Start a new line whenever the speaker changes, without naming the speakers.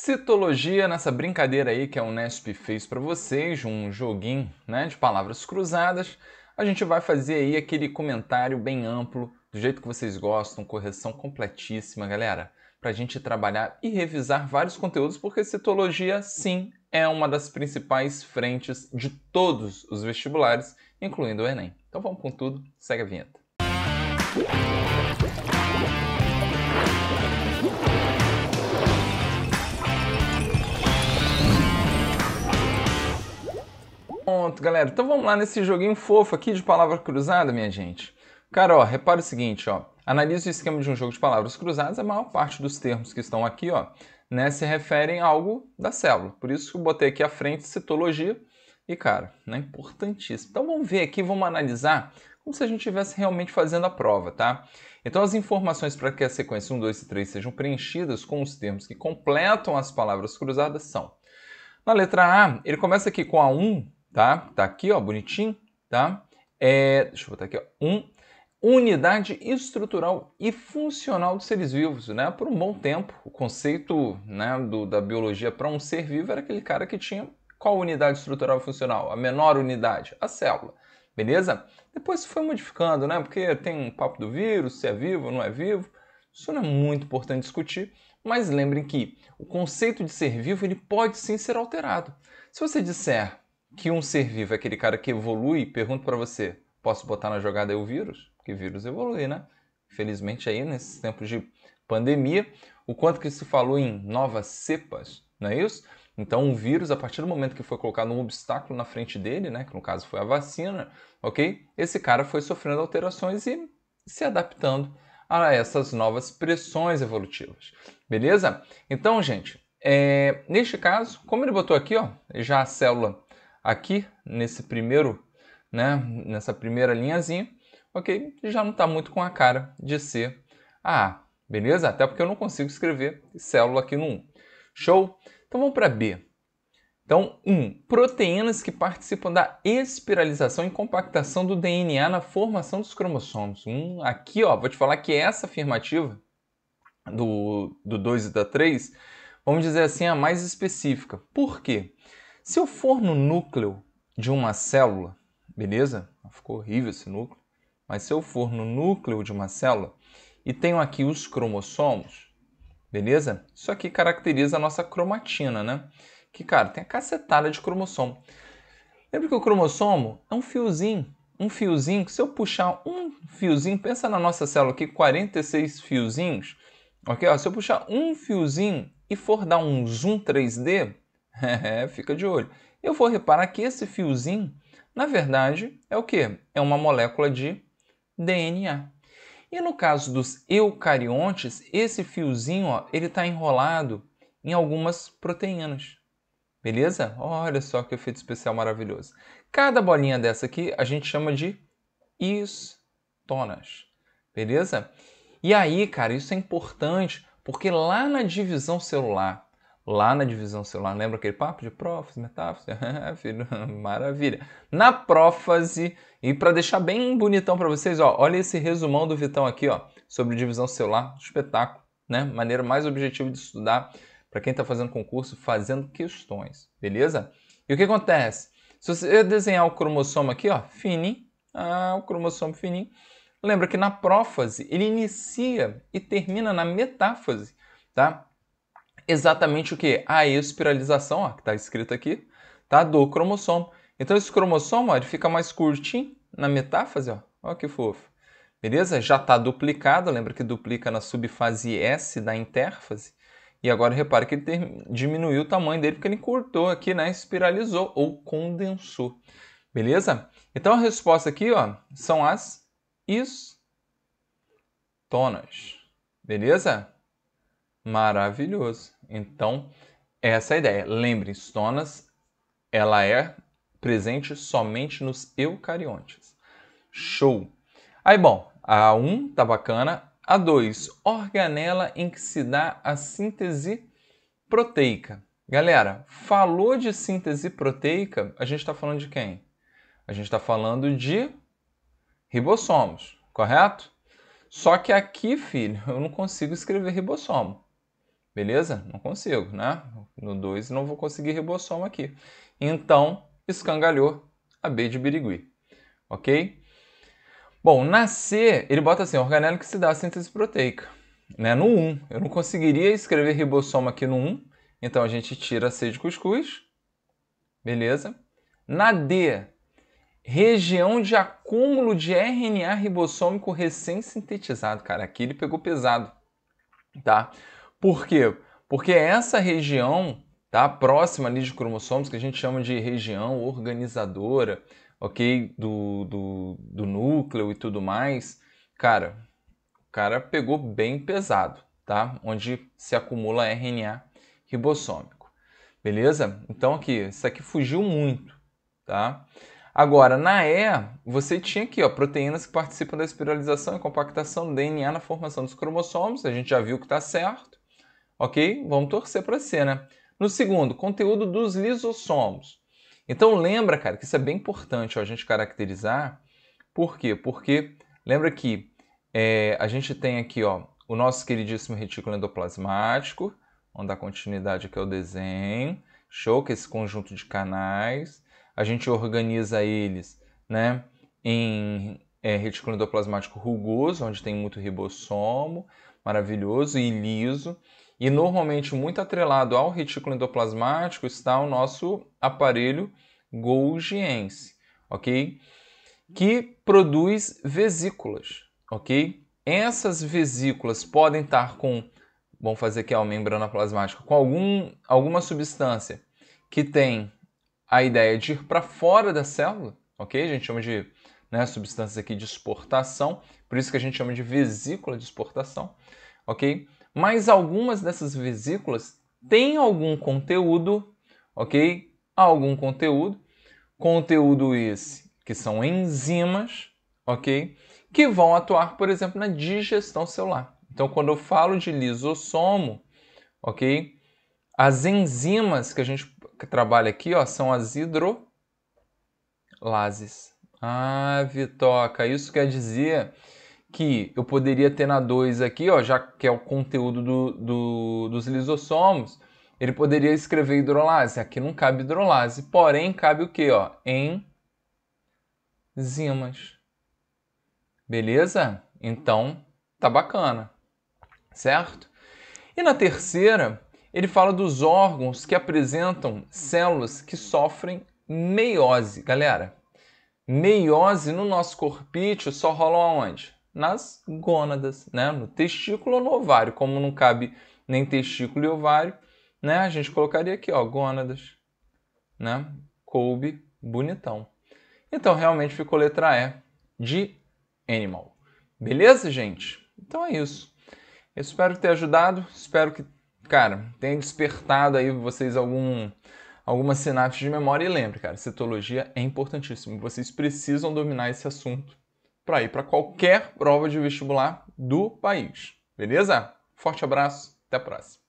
Citologia, nessa brincadeira aí que a Unesp fez para vocês, um joguinho né, de palavras cruzadas, a gente vai fazer aí aquele comentário bem amplo, do jeito que vocês gostam, correção completíssima, galera, para a gente trabalhar e revisar vários conteúdos, porque citologia, sim, é uma das principais frentes de todos os vestibulares, incluindo o Enem. Então vamos com tudo, segue a vinheta. Música Pronto, galera. Então vamos lá nesse joguinho fofo aqui de palavra cruzada, minha gente. Cara, ó, repara o seguinte, ó. Analise o esquema de um jogo de palavras cruzadas, a maior parte dos termos que estão aqui, ó, né, se referem a algo da célula. Por isso que eu botei aqui à frente citologia e, cara, né, importantíssimo. Então vamos ver aqui, vamos analisar como se a gente estivesse realmente fazendo a prova, tá? Então as informações para que a sequência 1, 2 e 3 sejam preenchidas com os termos que completam as palavras cruzadas são. Na letra A, ele começa aqui com a 1, tá? Tá aqui, ó, bonitinho, tá? É, deixa eu botar aqui, ó, um, unidade estrutural e funcional dos seres vivos, né? Por um bom tempo, o conceito né, do, da biologia para um ser vivo era aquele cara que tinha qual unidade estrutural e funcional? A menor unidade, a célula, beleza? Depois foi modificando, né? Porque tem um papo do vírus, se é vivo ou não é vivo. Isso não é muito importante discutir, mas lembrem que o conceito de ser vivo ele pode sim ser alterado. Se você disser que um ser vivo é aquele cara que evolui, pergunto para você, posso botar na jogada o vírus? Porque vírus evolui, né? Felizmente aí, nesses tempos de pandemia, o quanto que se falou em novas cepas, não é isso? Então, um vírus, a partir do momento que foi colocado um obstáculo na frente dele, né, que no caso foi a vacina, ok? Esse cara foi sofrendo alterações e se adaptando a essas novas pressões evolutivas, beleza? Então, gente, é, neste caso, como ele botou aqui, ó, já a célula aqui nesse primeiro, né, nessa primeira linhazinha, ok? Já não está muito com a cara de ser a A, beleza? Até porque eu não consigo escrever célula aqui no 1. Show? Então vamos para B. Então, 1. Um, proteínas que participam da espiralização e compactação do DNA na formação dos cromossomos. Um, aqui, ó, vou te falar que é essa afirmativa do, do 2 e da 3, vamos dizer assim, é a mais específica. Por quê? Se eu for no núcleo de uma célula, beleza? Ficou horrível esse núcleo. Mas se eu for no núcleo de uma célula e tenho aqui os cromossomos, beleza? Isso aqui caracteriza a nossa cromatina, né? Que, cara, tem a cacetada de cromossomo. Lembra que o cromossomo é um fiozinho. Um fiozinho que se eu puxar um fiozinho, pensa na nossa célula aqui, 46 fiozinhos, ok? Ó, se eu puxar um fiozinho e for dar um zoom 3D, é, fica de olho. Eu vou reparar que esse fiozinho, na verdade, é o quê? É uma molécula de DNA. E no caso dos eucariontes, esse fiozinho ó, ele está enrolado em algumas proteínas. Beleza? Olha só que efeito especial maravilhoso. Cada bolinha dessa aqui a gente chama de histonas. Beleza? E aí, cara, isso é importante porque lá na divisão celular lá na divisão celular. Lembra aquele papo de prófase, metáfase? Maravilha. Na prófase, e para deixar bem bonitão para vocês, ó, olha esse resumão do Vitão aqui ó, sobre divisão celular, espetáculo, né? Maneira mais objetiva de estudar para quem está fazendo concurso, fazendo questões, beleza? E o que acontece? Se você desenhar o cromossomo aqui, ó, fininho, ah, o cromossomo fininho, lembra que na prófase ele inicia e termina na metáfase, tá? exatamente o que? A espiralização, ó, que está escrito aqui, tá? do cromossomo. Então esse cromossomo ó, ele fica mais curtinho na metáfase, ó. ó que fofo. Beleza? Já está duplicado, lembra que duplica na subfase S da interfase. E agora repare que ele diminuiu o tamanho dele porque ele cortou aqui, né? Espiralizou ou condensou. Beleza? Então a resposta aqui, ó, são as tonas Beleza? Maravilhoso. Então, essa é a ideia. Lembrem, Stonas, ela é presente somente nos eucariontes. Show! Aí, bom, a 1 tá bacana. A 2, organela em que se dá a síntese proteica. Galera, falou de síntese proteica, a gente está falando de quem? A gente está falando de ribossomos, correto? Só que aqui, filho, eu não consigo escrever ribossomo. Beleza? Não consigo, né? No 2 não vou conseguir ribossoma aqui. Então, escangalhou a B de birigui. Ok? Bom, na C, ele bota assim, organelo que se dá a síntese proteica. Né? No 1, eu não conseguiria escrever ribossoma aqui no 1, então a gente tira a C de cuscuz. Beleza? Na D, região de acúmulo de RNA ribossômico recém-sintetizado. Cara, aqui ele pegou pesado, tá? Por quê? Porque é essa região, tá, próxima ali de cromossomos, que a gente chama de região organizadora, ok? Do, do, do núcleo e tudo mais, cara, o cara pegou bem pesado, tá? Onde se acumula RNA ribossômico, beleza? Então aqui, isso aqui fugiu muito, tá? Agora, na E, você tinha aqui ó, proteínas que participam da espiralização e compactação do DNA na formação dos cromossomos, a gente já viu que está certo, ok? Vamos torcer para ser, né? No segundo, conteúdo dos lisossomos. Então lembra, cara, que isso é bem importante ó, a gente caracterizar. Por quê? Porque lembra que é, a gente tem aqui ó, o nosso queridíssimo retículo endoplasmático. Vamos dar continuidade aqui ao desenho. Show, que é esse conjunto de canais. A gente organiza eles né, em é, retículo endoplasmático rugoso, onde tem muito ribossomo, maravilhoso, e liso. E normalmente muito atrelado ao retículo endoplasmático está o nosso aparelho Golgiense, ok? Que produz vesículas, ok? Essas vesículas podem estar com, vamos fazer aqui a membrana plasmática, com algum, alguma substância que tem a ideia de ir para fora da célula, ok? A gente chama de né, substâncias aqui de exportação, por isso que a gente chama de vesícula de exportação, ok? mas algumas dessas vesículas têm algum conteúdo, ok? Algum conteúdo, conteúdo esse que são enzimas, ok? Que vão atuar, por exemplo, na digestão celular. Então, quando eu falo de lisossomo, ok? As enzimas que a gente trabalha aqui, ó, são as hidrolases. Ah, Vitoca, isso quer dizer que eu poderia ter na 2 aqui, ó, já que é o conteúdo do, do, dos lisossomos, ele poderia escrever hidrolase. Aqui não cabe hidrolase, porém cabe o quê? Ó? Enzimas. Beleza? Então, tá bacana, certo? E na terceira, ele fala dos órgãos que apresentam células que sofrem meiose. Galera, meiose no nosso corpite só rola onde? nas gônadas, né? no testículo ou no ovário. Como não cabe nem testículo e ovário, né? a gente colocaria aqui ó, gônadas. Né? Coube bonitão. Então realmente ficou letra E de animal. Beleza, gente? Então é isso. Eu espero ter ajudado, espero que, cara, tenha despertado aí vocês algum alguma sinapse de memória e lembre, cara, citologia é importantíssimo. Vocês precisam dominar esse assunto para ir para qualquer prova de vestibular do país. Beleza? Forte abraço, até a próxima.